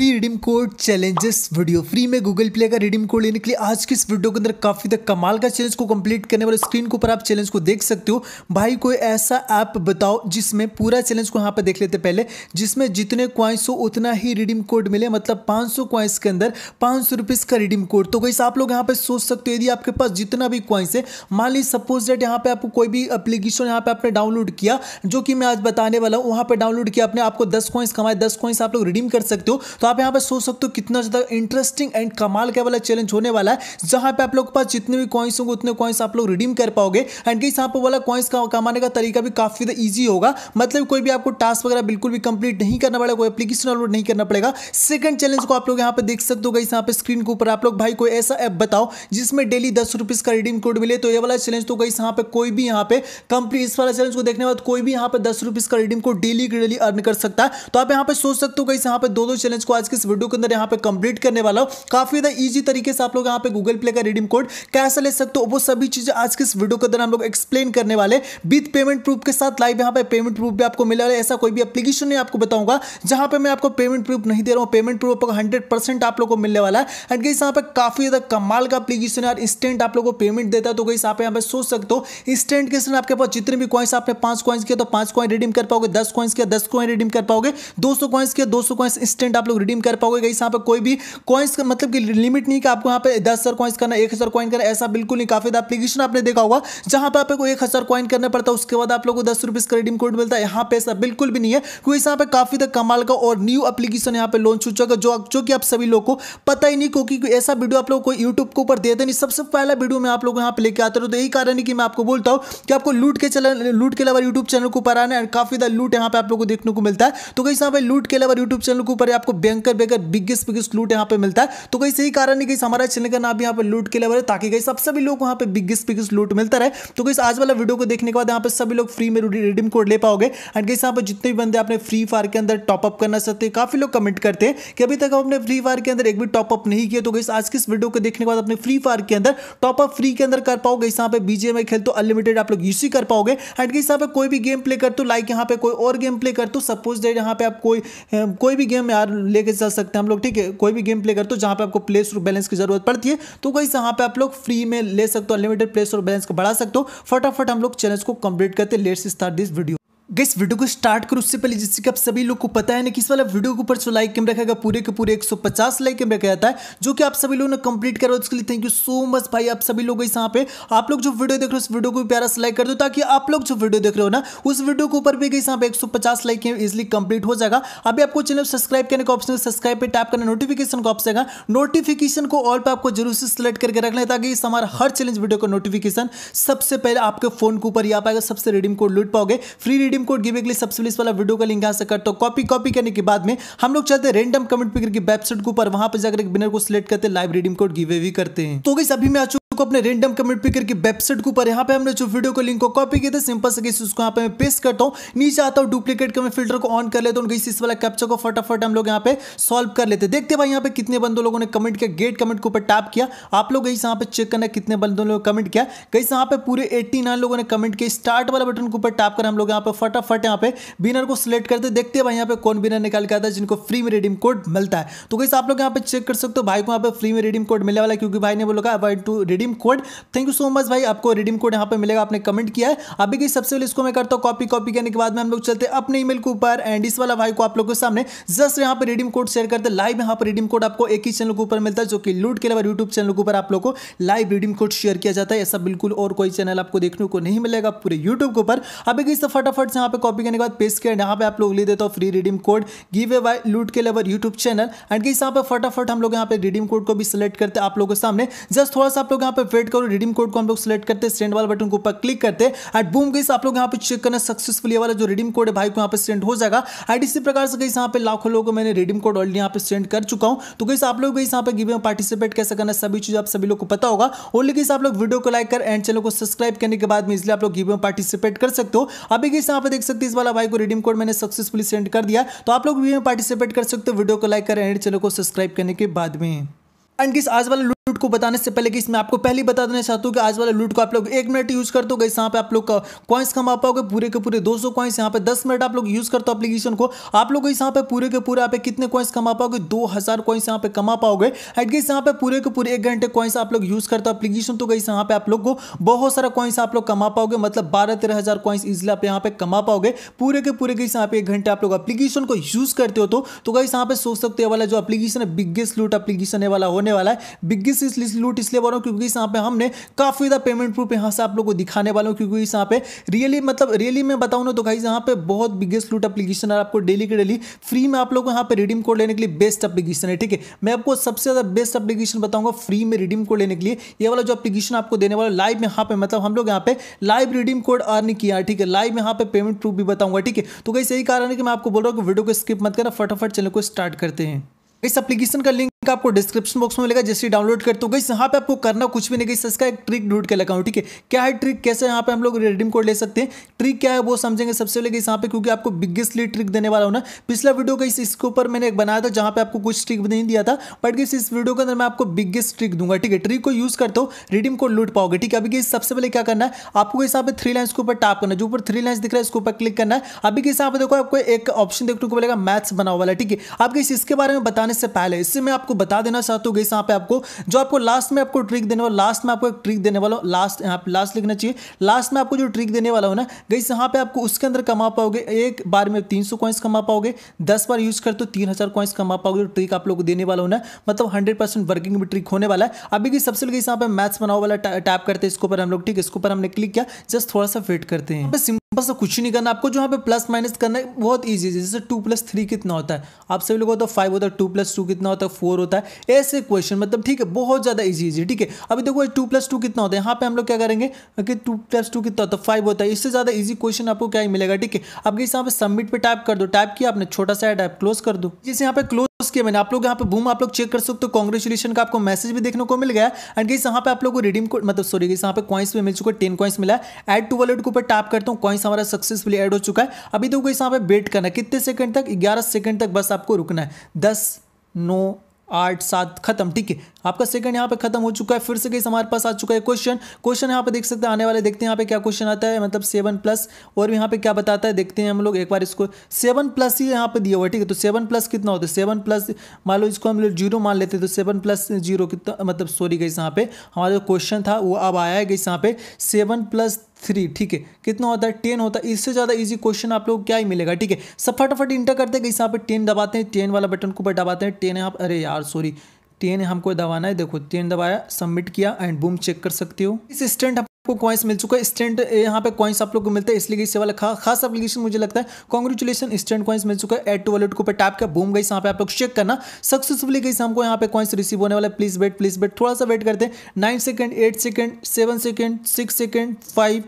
free redeem code challenges video free में Google Play का redeem code लेने के लिए आज की इस वीडियो के अंदर काफी तक कमाल का चैलेंज को कंप्लीट करने वाले स्क्रीन के ऊपर आप चैलेंज को देख सकते हो भाई कोई ऐसा ऐप बताओ जिसमें पूरा चैलेंज को यहाँ पर देख लेते पहले जिसमें जितने क्वाइंस हो उतना ही रिडीम कोड मिले मतलब पाँच सौ क्वाइंस के अंदर पाँच सौ का रिडीम कोड तो कैसे आप लोग यहाँ पर सोच सकते हो यदि आपके पास जितना भी क्वाइंस है मान ली सपोज डेट यहाँ पे आपको कोई भी अपलीकेशन यहाँ पे आपने डाउनलोड किया जो कि मैं आज बताने वाला हूँ वहाँ पर डाउनलोड किया आपने आपको दस क्वाइंस कमाए दस क्वाइंस आप लोग रिडीम कर सकते हो तो आप यहाँ पे सोच सकते हो कितना ज़्यादा इंटरेस्टिंग एंड कमाल के वाला चैलेंज होने वाला है जहां पे आप लोग के पास जितने भी कॉइंस होंगे उतने कॉइन्स आप लोग रिडीम कर पाओगे एंड कहीं यहाँ पर वाला कॉइन्स का कमाने का तरीका भी काफ़ी ईजी होगा मतलब कोई भी आपको टास्क वगैरह बिल्कुल भी कंप्लीट नहीं करना पड़ेगा कोई एप्लीकेशन डाउनलोड नहीं करना पड़ेगा सेकंड चैलेंज को आप लोग यहाँ पे देख सकते हो गई यहाँ पे स्क्रीन के ऊपर आप लोग भाई कोई ऐसा ऐप बताओ जिसमें डेली दस रुपीज़ का रिडीम कोड मिले तो ये वाला चैलेंज तो गई यहाँ पे कोई भी यहाँ पे कंप्लीट इस वाला चैलेंज को देखने बाद कोई भी यहाँ पे दस रुपीज़ का redeem code daily daily earn कर सकता है तो आप यहाँ पे सोच सकते हो गई यहाँ पे दो दो चैलेंज को आज के इस वीडियो के अंदर यहाँ पे कंप्लीट करने वाला हूँ काफी ज्यादा ईजी तरीके से आप लोग यहाँ पे गूगल प्ले का रिडीम कोड कैसे ले सकते हो वो सभी चीजें आज के इस वीडियो के अंदर हम लोग एक्सप्लेन करने वाले विद पेमेंट प्रूफ के साथ लाइव यहाँ पे पेमेंट प्रूफ भी आपको मिला ऐसा कोई भी अपलीकेशन नहीं आपको बताऊंगा जहां पर मैं आपको पेमेंट प्रूफ नहीं दे रहा हूँ पेमेंट प्रूफ आपको हंड्रेड आप लोग को मिलने वाला है एंड कहीं यहाँ पे काफी ज्यादा कमाल का अपलीकेशन है इंस्टेंट आप लोग को पेमेंट देता है तो कहीं यहाँ पे यहाँ पे सोच सकते हो इंस्टेंट के आपके पास जितने भी कॉइन्स आपने पांच कॉइन्स किया तो पांच कॉइन रिडीम कर पाओगे दस कॉइन्स किया दस कॉइन रिडीम कर पाओगे दो सौ कॉइन्स किया दो सौ कॉइन्स इंस्टेंट आप लोग रिडीम कर पाओगे गई यहाँ पर कोई भी कॉइन्स का मतलब कि लिमिट नहीं कि आपको यहाँ पे दस हज़ार कॉइन्स करना एक हज़ार कॉइन करना ऐसा बिल्कुल नहीं काफ़ी एप्लीकेशन आपने देखा होगा जहाँ पर आपको एक हज़ार कॉइन करना पड़ता है उसके बाद आप लोग को दस रुपीज़ का रिडीम कोड मिलता है यहाँ पे ऐसा बिल्कुल भी नहीं है क्योंकि यहाँ पर काफ़ी तक कमाल का और न्यू एप्लीकेशन यहाँ पर लॉन्च हो चुका जो जो कि आप सभी लोग को पता ही नहीं क्योंकि ऐसा वीडियो आप लोग को यूट्यूब के ऊपर देते नहीं सबसे पहला वीडियो मैं आप लोग यहाँ पर लेकर आता हूँ तो यही कारण है कि मैं आपको बोलता हूँ कि आपको लूट के चलन लूट के अलावा यूट्यूब चैनल को ऊपर आना है काफ़ी लूट यहाँ पे आप लोग को देखने को मिलता है तो कहीं यहाँ पे लूट के अलावा यूट्यूब चैनल के ऊपर आपको भयंकर भयंकर बिगेस्ट बिगेस्ट लूट यहाँ पे मिलता है तो कहीं सही कारण नहीं कहीं हमारा चैनल का नाम भी यहाँ पे लूट के लिए ताकि कहीं सब सभी लोग वहाँ पे बिगेस्ट बिगेस्ट लूट मिलता रहे तो कहीं आज वाला वीडियो को देखने के बाद यहाँ पे सभी लोग फ्री में रिडीम कोड ले पाओगे एंड कहीं यहाँ पर जितने भी बंदे आपने फ्री फायर के अंदर टॉपअप करना चाहते हैं काफी लोग कमेंट करते हैं कि अभी तक हमने फ्री फायर के अंदर एक भी टॉपअप नहीं किया तो कहीं आज किस वीडियो को देखने के बाद अपने फ्री फायर के अंदर टॉपअप फ्री के अंदर कर पाओगे यहाँ पे बीजेएमआई खेल तो अनलिमिटेड आप लोग यूसी कर पाओगे एंड कहीं यहाँ पे कोई भी गेम प्ले कर तो लाइक यहाँ पे कोई और गेम प्ले कर तो सपोज डेट यहाँ पे आप कोई कोई भी गेम यार ले ले जा सकते हैं हम लोग ठीक है कोई भी गेम प्ले करते हो जहाँ पे आपको प्ले स्टोर बैलेंस की जरूरत पड़ती है तो कहीं यहाँ पे आप लोग फ्री में ले सकते हो अनलिमिटेड प्ले स्टोर बैलेंस को बढ़ा सकते हो फटाफट हम लोग चैलेंज को कंप्लीट करते let's start this video guys video को स्टार्ट करो उससे पहले जिससे कि आप सभी लोग को पता है ना कि इस वाला वीडियो के ऊपर जो लाइक कम रखा गया पूरे के पूरे 150 लाइक कैम रखा जाता है जो कि आप सभी लोगों ने कंप्लीट करो उसके लिए थैंक यू सो मच भाई आप सभी लोग इस यहाँ पे आप लोग जो वीडियो देख रहे हो उस वीडियो को प्यारा से लाइक कर दो ताकि आप लोग जो वीडियो देख रहे हो ना उस वीडियो के ऊपर भी गई यहाँ पे एक लाइक इजिली कंप्लीट हो जाएगा अभी आपको चैनल सब्सक्राइब करने का ऑप्शन सब्सक्राइब पर टैप करना नोटिफिकेशन का ऑप्शन है नोटिफिकेशन को ऑल पर आपको जरूर से सिलेक्ट करके रखना है ताकि इस हमारा हर चैलेंज वीडियो का नोटिफिकेशन सबसे पहले आपके फोन के ऊपर ही आ पाएगा सबसे रिडीम कोड लुट पाओगे free redeem redeem code giveaway के लिए सबसे पहले वाला वीडियो का लिंक यहाँ से करता हूँ कॉपी कॉपी करने के बाद में हम लोग चलते हैं रेंडम कमेंट पिकर की वेबसाइट के ऊपर वहां पर जाकर एक बिनर को सिलेक्ट करते हैं लाइव रिडीम कोड गिवे भी करते हैं तो गाइस अभी मैं को अपने रेंडम कमेंट पिकर की वेबसाइट के ऊपर यहाँ पे हमने जो वीडियो को लिंक को कॉपी किया था सिंपल से किसी उसको यहाँ पे मैं पेस्ट करता हूँ नीचे आता हूँ डुप्लीकेट कमेंट फिल्टर को ऑन कर लेता हूँ उनके इस वाला कैप्चर को फटाफट हम लोग यहाँ पे सॉल्व कर लेते देखते भाई यहाँ पे कितने बंदों लोगों ने कमेंट किया गेट कमेंट के ऊपर टैप किया आप लोग यहाँ पे चेक करना कितने बंदों ने कमेंट किया कई यहाँ पे पूरे एट्टी लोगों ने कमेंट किया स्टार्ट वाला बटन के ऊपर टैप कर हम लोग यहाँ पे फटाफट यहाँ पे बिनर को सिलेक्ट करते देखते हैं भाई यहाँ पे कौन बिनर निकाल के आता जिनको फ्री में रेडीम कोड मिलता है तो कैसे आप लोग यहाँ पे चेक कर सकते हो भाई को यहाँ पे फ्री में रेडीम कोड मिलने वाला क्योंकि भाई ने बोला two redeem code thank you so much भाई आपको रिडीम कोड यहाँ पर मिलेगा आपने कमेंट किया है अभी की सबसे पहले इसको मैं करता हूँ कॉपी कॉपी करने के बाद में हम लोग चलते अपने ई के ऊपर एंड इस वाला भाई को आप लोग के सामने जस्ट यहाँ पर रिडीम कोड शेयर करते लाइव यहाँ पर रिडीम कोड आपको एक ही चैनल के ऊपर मिलता है जो कि लूट के अलावा यूट्यूब चैनल के ऊपर आप लोग को लाइव रिडीम कोड शेयर किया जाता है ऐसा बिल्कुल और कोई चैनल आपको देखने को नहीं मिलेगा पूरे यूट्यूब के ऊपर अभी किस फटाफट से यहाँ पर कॉपी करने के बाद पेस्ट किया यहाँ पर आप लोग ले देता हूँ फ्री रिडीम कोड गिवे बाय लूट के लेवर यूट्यूब चैनल एंड किस यहाँ पर फटाफट हम लोग यहाँ पे रिडीम कोड को भी सिलेक्ट करते हैं आप लोगों के सामने जस्ट थोड़ा सा आप लोग यहाँ पे वेट करो रिडीम कोड को हम लोग सेलेक्ट करते हैं सेंड वाला बटन के ऊपर क्लिक करते हैं एट बूम गई आप लोग यहाँ पे चेक करना सक्सेसफुल वाला जो रिडीम कोड है भाई को यहाँ पे सेंड हो जाएगा एट इसी प्रकार से गई यहाँ पे लाखों लोगों को मैंने रिडीम कोड ऑलरेडी यहाँ पे सेंड कर चुका हूँ तो गई आप लोग गई यहाँ पे गिवे में पार्टिसिपेट कैसे करना सभी चीज आप सभी लोग को पता होगा ओनली गई आप लोग वीडियो को लाइक कर एंड चैनल को सब्सक्राइब करने के बाद में इसलिए आप लोग गिवे में पार्टिसिपेट कर सकते हो अभी गई यहाँ पे देख सकते इस वाला भाई को रिडीम कोड मैंने सक्सेसफुली सेंड कर दिया तो आप लोग गिवे में पार्टिसिपेट कर सकते हो वीडियो को लाइक कर एंड चैनल को सब्सक्राइब करने के बाद में एंड किस आज वाले को बताने से पहले कि इसमें आपको पहले बता देना चाहता हूँ कि आज वाले लूट को आप लोग एक मिनट यूज़ कर दो गई यहाँ पे आप लोग कॉइन्स कमा पाओगे पूरे के पूरे दो सौ कॉइन्स यहाँ पे दस मिनट आप लोग यूज़ करते हो अपलीकेशन को आप लोग यहाँ पे पूरे के पूरे आप कितने कॉइन्स कमा पाओगे दो हज़ार कॉइन्स यहाँ पे कमा पाओगे एट गई यहाँ पे पूरे के पूरे एक घंटे कॉइन्स आप लोग यूज़ करते हो अपलीकेशन तो गई यहाँ पे आप लोग को बहुत सारा कॉइन्स आप लोग कमा पाओगे मतलब बारह तेरह हज़ार कॉइन्स इजिली आप यहाँ पे कमा पाओगे पूरे के पूरे गई यहाँ पे एक घंटे आप लोग अपलीकेशन को यूज़ करते हो तो गई तो यहाँ पे सोच सकते हो वाला जो अपलीकेशन है बिगेस्ट लूट अपलीकेशन वाला होने वाला है बिगेस्ट इस लिस्ट लूट इसलिए बोल रहा हूँ क्योंकि यहाँ पे हमने काफ़ी ज़्यादा पेमेंट प्रूफ यहाँ से आप लोगों को दिखाने वाला हूँ क्योंकि यहाँ पे रियली मतलब रियली मैं बताऊँ ना तो गाइज यहाँ पे बहुत बिगेस्ट लूट अपलीकेशन है आपको डेली के डेली फ्री में आप लोग यहाँ पे रिडीम कोड लेने के लिए बेस्ट अपलीकेशन है ठीक है मैं आपको सबसे ज़्यादा बेस्ट अपलीकेशन बताऊंगा फ्री में रिडीम कोड लेने के लिए ये वाला जो अपलीकेशन आपको देने वाला लाइव में यहाँ पे मतलब हम लोग यहाँ पे लाइव रिडीम कोड अर्न किया है ठीक है लाइव यहाँ पे पेमेंट प्रूफ भी बताऊंगा ठीक है तो कहीं सही कारण है कि मैं आपको बोल रहा हूँ कि वीडियो को स्किप मत करना फटाफट चैनल को स्टार्ट करते हैं इस एप्लीकेशन का लिंक आपको डिस्क्रिप्शन बॉक्स में मिलेगा जैसे डाउनलोड करते हो गई यहाँ पे आपको करना कुछ भी नहीं गई इसका एक ट्रिक ढूंढ के लगाऊँ ठीक है क्या है ट्रिक कैसे यहाँ पे हम लोग रिडीम कोड ले सकते हैं ट्रिक क्या है वो समझेंगे सबसे पहले इस यहाँ पे क्योंकि आपको बिग्गेस्टली ट्रिक देने वाला हूँ ना पिछला वीडियो का इसके ऊपर मैंने एक बनाया था जहाँ पे आपको कुछ ट्रिक नहीं दिया था बट गई इस वीडियो के अंदर मैं आपको बिगेस्ट ट्रिक दूंगा ठीक है ट्रिक को यूज करते हो रिडीम कोड लूट पाओगे ठीक है अभी गई सबसे पहले क्या करना है आपको इस यहाँ पे थ्री लाइन्स के ऊपर टाप करना जो ऊपर थ्री लाइन्स दिख रहा है इसके ऊपर क्लिक करना है अभी के यहाँ पे देखो आपको एक ऑप्शन देखने को मिलेगा मैथ्स बना वाला ठीक है आपके इसके बारे में बताने से पहले इससे मैं आपको बता देना चाहते हो गैस यहाँ पे आपको जो आपको लास्ट में आपको ट्रिक देने वाला लास्ट में आपको एक ट्रिक देने वाला लास्ट यहाँ लास्ट लिखना चाहिए लास्ट में आपको जो ट्रिक देने वाला हो ना गैस यहाँ पे आपको उसके अंदर कमा पाओगे एक बार में तीन सौ कॉइन्स कमा पाओगे दस बार यूज कर तो तीन हज़ार कॉइन्स कमा पाओगे जो ट्रिक आप लोग को देने वाला हो ना मतलब हंड्रेड परसेंट वर्किंग भी ट्रिक होने वाला है अभी की सबसे गई यहाँ पे मैथ्स बनाओ वाला टैप करते हैं इसके ऊपर हम लोग ठीक है इसके ऊपर हमने क्लिक किया जस्ट थोड़ा सा वेट करते हैं बस तो कुछ नहीं करना आपको जो यहाँ पे प्लस माइनस करना है बहुत ईजी है जैसे टू प्लस थ्री कितना होता है आप सभी लोगों को तो फाइव होता है टू प्लस टू कितना होता है फोर होता है ऐसे क्वेश्चन मतलब ठीक है बहुत ज़्यादा ईजी ईजी ठीक है अभी देखो टू प्लस टू कितना होता है यहाँ पे हम लोग क्या करेंगे कि टू प्लस टू कितना होता है फाइव होता है इससे ज़्यादा ईजी क्वेश्चन आपको क्या ही मिलेगा ठीक है अब इस यहाँ पे सबमिट पर टाइप कर दो टाइप किया आपने छोटा सा टाइप क्लोज कर दो जैसे यहाँ पे क्लोज उसके मैंने आप लोग यहाँ पे बूम आप लोग चेक कर सकते हो कॉन्ग्रेचुलेशन का आपको मैसेज भी देखने को मिल गया एंड गई यहाँ पे आप लोग को रिडीम कोड मतलब सॉरी यहाँ पे कॉइन्स भी मिल चुका है टेन कॉइन्स मिला है एड टू वॉलेट के ऊपर टैप करता हूँ कॉइन्स हमारा सक्सेसफुली एड हो चुका है अभी तो गई यहाँ पे वेट करना कितने सेकंड तक ग्यारह सेकंड तक बस आपको रुकना है दस नौ आठ सात खत्म ठीक है आपका सेकंड यहाँ पे खत्म हो चुका है फिर से कहीं हमारे पास आ चुका है क्वेश्चन क्वेश्चन यहाँ पे देख सकते हैं आने वाले देखते हैं यहाँ पे क्या क्वेश्चन आता है मतलब सेवन प्लस और भी यहाँ पे क्या बताता है देखते हैं हम लोग एक बार इसको सेवन प्लस ही यहाँ पे दिया हुआ है ठीक है तो सेवन प्लस कितना होता है सेवन प्लस मान लो इसको हम लोग जीरो मान लेते हैं तो सेवन प्लस जीरो कितना मतलब सॉरी गई यहाँ पे हमारा जो क्वेश्चन था वो अब आया है गई यहाँ पे सेवन प्लस थ्री ठीक है कितना होता है टेन होता है इससे ज़्यादा इजी क्वेश्चन आप लोग क्या ही मिलेगा ठीक है सब फटाफट इंटर करते हैं यहाँ पे टेन दबाते हैं टेन वाला बटन को दबाते हैं टेन यहाँ अरे यार सॉरी टेन हमको दबाना है देखो टेन दबाया सबमिट किया एंड बूम चेक कर सकते हो इस स्टेंट को कॉइन्स मिल चुका है स्टेंट यहाँ पे कॉइन्स आप लोग को मिलता है इसलिए इससे वाला खा, खास एप्लीकेशन मुझे लगता है कॉन्ग्रेचुलेशन स्टेंट कॉइन्स मिल चुका है एड टू वॉलेट को पे टैप किया बूम गई यहाँ पे आप लोग चेक करना सक्सेसफुली गई हमको यहाँ पे कॉइन्स रिसीव होने वाला प्लीज वेट प्लीज वेट थोड़ा सा वेट करते हैं nine second eight second seven second six second five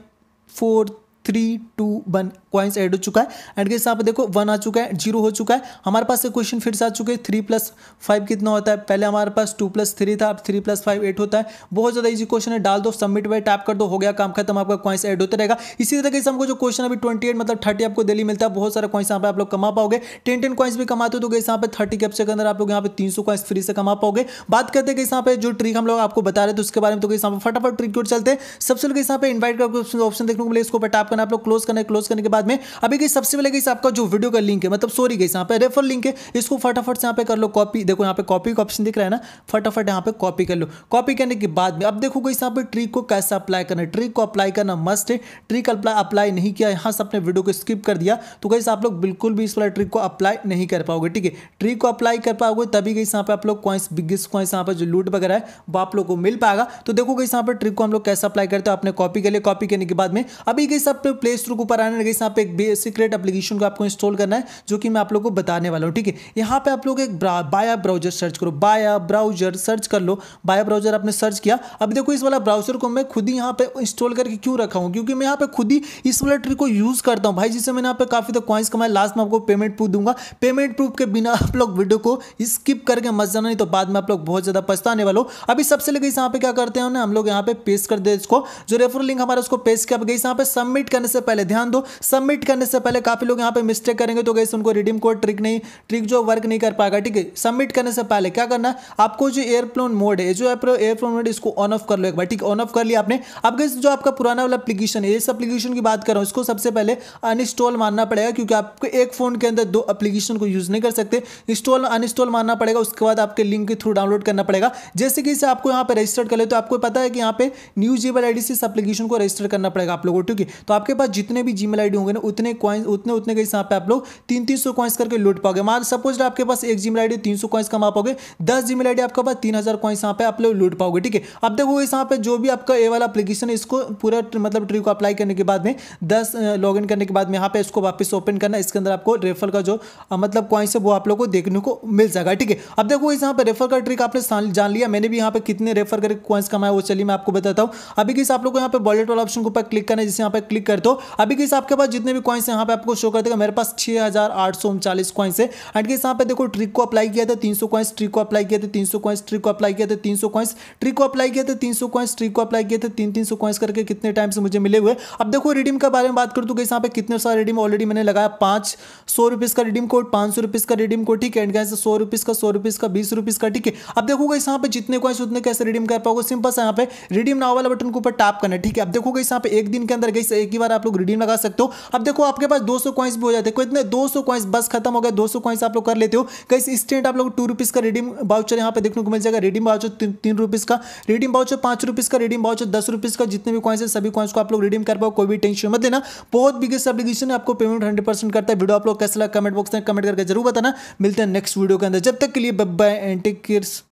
four three two one coins add हो चुका है एंड के हिसाब से देखो वन आ चुका है जीरो हो चुका है हमारे पास से क्वेश्चन फिर से आ चुके हैं थ्री प्लस फाइव कितना होता है पहले हमारे पास टू प्लस थ्री था अब थ्री प्लस फाइव एट होता है बहुत ज़्यादा इजी क्वेश्चन है डाल दो सबमिट वाई टैप कर दो हो गया काम खत्म आपका क्वाइंस एड होता रहेगा इसी तरह से हमको जो क्वेश्चन अभी ट्वेंटी मतलब थर्टी आपको डेली मिलता है बहुत सारा क्वाइंस यहाँ पर आप लोग कमा पाओगे टेन टेन क्वाइंस भी कमाते हो तो गई यहाँ पे थर्टी कैप्चर के अंदर आप लोग यहाँ पे तीन सौ क्वाइंस फ्री से कमा पाओगे बात करते हैं कि यहाँ पे जो ट्रिक हम लोग आपको बता रहे थे उसके बारे में तो गई यहाँ पे फटाफट ट्रिक चलते हैं सबसे लोग यहाँ पे इन्वाइट का ऑप्शन देखने को मिले इसको टैप करना आप लोग क्लोज करना क्लोज करने के बाद बाद में अभी गई सबसे पहले गई आपका जो वीडियो का लिंक है मतलब सॉरी गई यहाँ पे रेफर लिंक है इसको फटाफट से यहाँ पे कर लो कॉपी देखो यहाँ पे कॉपी का ऑप्शन दिख रहा है ना फटाफट यहाँ पे कॉपी कर लो कॉपी करने के बाद में अब देखो गई यहाँ पे ट्रिक को कैसे अप्लाई करना है ट्रिक को अप्लाई करना मस्ट है ट्रिक अप्लाई नहीं किया यहाँ से अपने वीडियो को स्किप कर दिया तो गई आप लोग बिल्कुल भी इस वाला ट्रिक को अप्लाई नहीं कर पाओगे ठीक है ट्रिक को अप्लाई कर पाओगे तभी गई यहाँ पे आप लोग कॉइंस बिगेस्ट कॉइंस यहाँ पर जो लूट वगैरह है वो आप लोग को मिल पाएगा तो देखो गई यहाँ पर ट्रिक को हम लोग कैसे अप्लाई करते हो अपने कॉपी के लिए कॉपी करने के बाद में अभी गई सब प्ले स्टोर के ऊपर आने गई यहाँ पे एक सीक्रेट एप्लीकेशन को आपको इंस्टॉल करना है जो कि मैं आप लोग को बताने वाला हूँ ठीक है यहाँ पे आप लोग एक बाया ब्राउजर सर्च करो बाया ब्राउजर सर्च कर लो बाया ब्राउजर आपने सर्च किया अब देखो इस वाला ब्राउजर को मैं खुद ही यहाँ पे इंस्टॉल करके क्यों रखा हूँ क्योंकि मैं यहाँ पे खुद ही इस वाला ट्रिक को यूज़ करता हूँ भाई जिससे मैंने यहाँ पे काफ़ी तो क्वाइंस कमाए लास्ट में आपको पेमेंट प्रूफ दूंगा पेमेंट प्रूफ के बिना आप लोग वीडियो को स्किप करके मत जाना नहीं तो बाद में आप लोग बहुत ज़्यादा पछताने वाले अभी सबसे लगे इस यहाँ पे क्या करते हैं हम लोग यहाँ पे पेस्ट कर दे इसको जो रेफर लिंक हमारा उसको पेस्ट किया गई यहाँ पे सबमिट करने से पहले ध्यान दो सब सबमिट करने से पहले काफ़ी लोग यहाँ पे मिस्टेक करेंगे तो गैस उनको रिडीम कोड ट्रिक नहीं ट्रिक जो वर्क नहीं कर पाएगा ठीक है सबमिट करने से पहले क्या करना आपको जो एयरप्लोन मोड है जो एयरप्लोन मोड इसको ऑन ऑफ कर लो एक बार ठीक ऑन ऑफ कर लिया आपने अब गैस जो आपका पुराना वाला अपलीकेशन है इस अपलीकेशन की बात कर रहा हूँ इसको सबसे पहले अनइंस्टॉल मानना पड़ेगा क्योंकि आपको एक फ़ोन के अंदर दो अपलीकेशन को यूज़ नहीं कर सकते इंस्टॉल अनइंस्टॉल मानना पड़ेगा उसके बाद आपके लिंक के थ्रू डाउनलोड करना पड़ेगा जैसे कि इसे आपको यहाँ पर रजिस्टर कर ले तो आपको पता है कि यहाँ पे न्यू जीमेल आई से इस अपलीकेशन को रजिस्टर करना पड़ेगा आप लोगों को ठीक है तो आपके पास जितने भी जीमेल आई होंगे ना उतने कॉइन्स उतने उतने के हिसाब पे आप लोग तीन तीन सौ कॉइन्स करके लूट पाओगे मान सपोज आपके पास एक जीमेल आईडी तीन सौ कॉइन्स कमा पाओगे दस जीमेल आईडी आपके पास तीन हज़ार कॉइन्स यहाँ पे आप लोग लूट पाओगे ठीक है अब देखो इस यहाँ पे जो भी आपका ए वाला अपलीकेशन है इसको पूरा मतलब ट्री को अप्लाई करने के बाद में दस लॉग इन करने के बाद में यहाँ पे इसको वापस ओपन करना इसके अंदर आपको रेफर का जो मतलब कॉइन्स है वो आप लोग को देखने को मिल जाएगा ठीक है अब देखो इस यहाँ पे रेफर का ट्रिक आपने जान लिया मैंने भी यहाँ पे कितने रेफर करके कॉइन्स कमाया वो चलिए मैं आपको बताता हूँ अभी किस आप लोग को यहाँ पे वॉलेट वाला ऑप्शन के ऊपर क्लिक करना है जिससे यहाँ पे क्लिक कर दो अभी किस आपके पास जितने भी कॉइन्स यहाँ पे आपको शो कर देगा मेरे पास छः हज़ार आठ सौ उनचालीस कॉइन्स है एंड केस यहाँ पे देखो ट्रिक को अप्लाई किया था तो तीन सौ कॉइन्स ट्रिक को अप्लाई किया था तो तीन सौ कॉइन्स ट्रिक को अप्लाई किया था तो तीन सौ कॉइन्स ट्रिक को अप्लाई किया था तीन सौ कॉइन्स ट्रिक को अप्लाई किया था तीन तीन सौ कॉइन्स करके कितने टाइम से मुझे मिले हुए अब देखो रिडीम के बारे में बात करूँ तो कैसे यहाँ पे कितने सारे रिडीम ऑलरेडी मैंने लगाया पाँच सौ रुपीज़ का रिडीम कोड पाँच सौ रुपीज़ का रिडीम कोड ठीक है एंड कैसे सौ रुपीज़ का सौ रुपीज़ का बीस रुपीज़ का ठीक है अब देखो कैसे यहाँ पे जितने कॉइन्स उतने कैसे रिडीम कर पाओगे सिंपल से यहाँ पे रिडीम नाव वाला बटन के ऊपर टैप करना ठीक है अब देखो कैसे यहाँ पे एक दिन के अंदर गई एक ही बार आप लोग रिडीम लगा सकते हो अब देखो आपके पास दो सौ भी हो जाते हैं इतने दो सौ बस खत्म हो गया दो सौ आप लोग कर लेते हो कई इंस्टेंट आप लोग टू रुपीज़ का रिडीम बाउचर यहाँ पे देखने को मिल जाएगा रिडीम बाउचर तीन, तीन रुपीज़ का रिडीम बाउचर पांच रुपीज़ का रिडीम बाउचर दस रुपीज़ का जितने भी कॉइन्स है सभी कॉइन्स को आप लोग रिडीम कर पाओ कोई भी टेंशन मत देना बहुत बिगेस्ट एप्लीकेशन है आपको पेमेंट हंड्रेड परसेंट करता है वीडियो आप लोग कैसे लगा कमेंट बॉक्स में कमेंट करके जरूर बताना मिलते हैं नेक्स्ट वीडियो के अंदर जब तक के लिए बब्बा एंटी